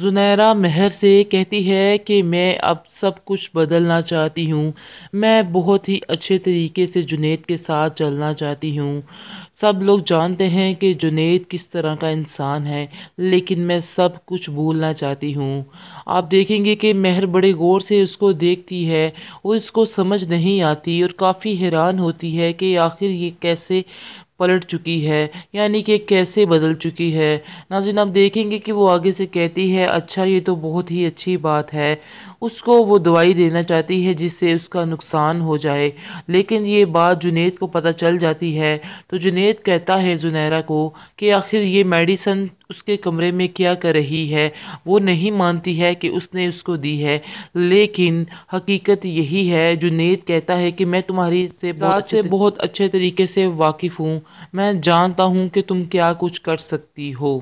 जुनैरा महर से कहती है कि मैं अब सब कुछ बदलना चाहती हूँ मैं बहुत ही अच्छे तरीके से जुनेद के साथ चलना चाहती हूँ सब लोग जानते हैं कि जुनेद किस तरह का इंसान है लेकिन मैं सब कुछ भूलना चाहती हूँ आप देखेंगे कि महर बड़े गौर से उसको देखती है और इसको समझ नहीं आती और काफ़ी हैरान होती है कि आखिर ये कैसे पलट चुकी है यानी कि कैसे बदल चुकी है नाजिन आप देखेंगे कि वो आगे से कहती है अच्छा ये तो बहुत ही अच्छी बात है उसको वो दवाई देना चाहती है जिससे उसका नुकसान हो जाए लेकिन ये बात जुनेद को पता चल जाती है तो जुनेद कहता है जुनैरा को कि आखिर ये मेडिसन उसके कमरे में क्या कर रही है वो नहीं मानती है कि उसने उसको दी है लेकिन हकीकत यही है जुनेद कहता है कि मैं तुम्हारी से बात से बहुत अच्छे तरीके से वाकिफ़ हूँ मैं जानता हूँ कि तुम क्या कुछ कर सकती हो